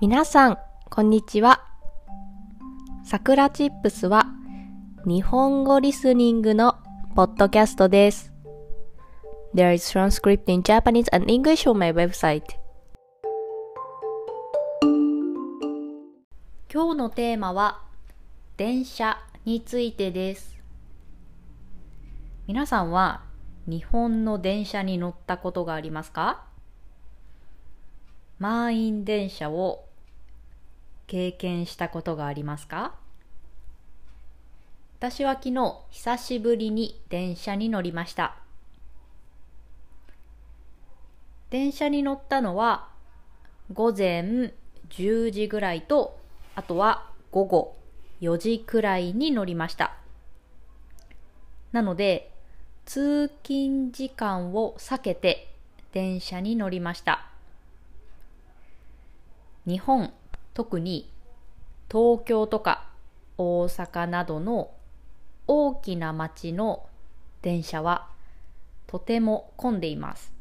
皆さん、こんにちは。さくらチップスは日本語リスニングのポッドキャストです。There is transcript in Japanese and English on my website. 今日のテーマは電車についてです。皆さんは日本の電車に乗ったことがありますか満員電車を経験したことがありますか私は昨日久しぶりに電車に乗りました電車に乗ったのは午前10時ぐらいとあとは午後4時くらいに乗りましたなので通勤時間を避けて電車に乗りました日本特に東京とか大阪などの大きな町の電車はとても混んでいます。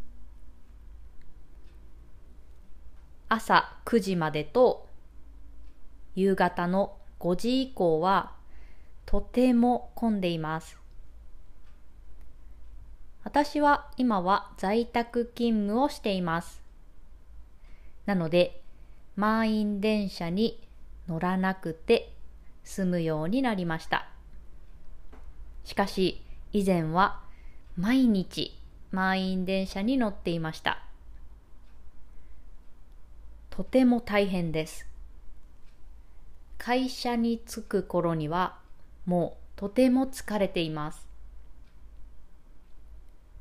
朝9時までと夕方の5時以降はとても混んでいます。私は今は在宅勤務をしています。なので満員電車に乗らなくて済むようになりました。しかし以前は毎日満員電車に乗っていました。とても大変です。会社に着く頃にはもうとても疲れています。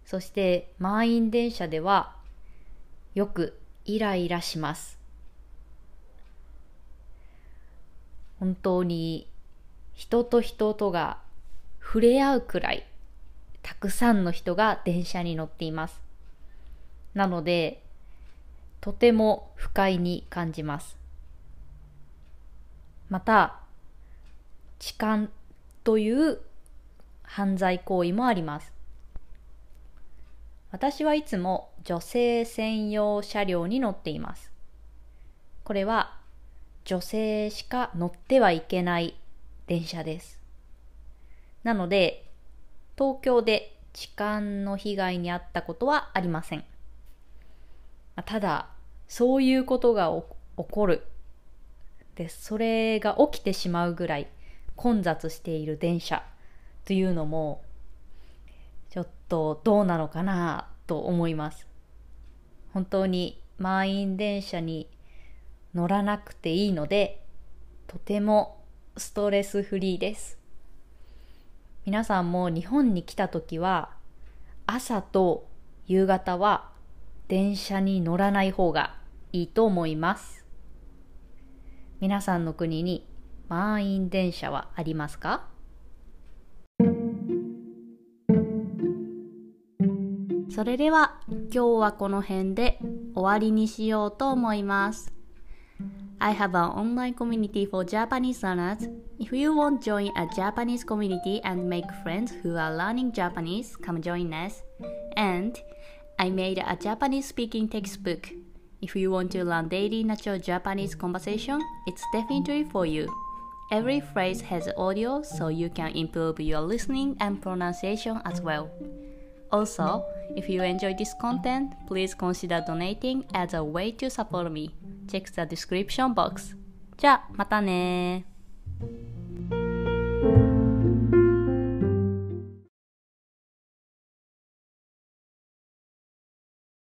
そして満員電車ではよくイライラします。本当に人と人とが触れ合うくらいたくさんの人が電車に乗っています。なのでとても不快に感じます。また痴漢という犯罪行為もあります。私はいつも女性専用車両に乗っています。これは女性しか乗ってはいけない電車です。なので、東京で痴漢の被害に遭ったことはありません。ただ、そういうことが起こる。で、それが起きてしまうぐらい混雑している電車というのも、ちょっとどうなのかなと思います。本当に満員電車に乗らなくていいので、とてもストレスフリーです。皆さんも日本に来た時は、朝と夕方は電車に乗らない方がいいと思います。皆さんの国に満員電車はありますかそれでは今日はこの辺で終わりにしようと思います。I have an online community for Japanese learners. If you want to join a Japanese community and make friends who are learning Japanese, come join us. And I made a Japanese speaking textbook. If you want to learn daily natural Japanese conversation, it's definitely for you. Every phrase has audio so you can improve your listening and pronunciation as well. Also, if you enjoy this content, please consider donating as a way to support me. Check the description box. じゃあ、またね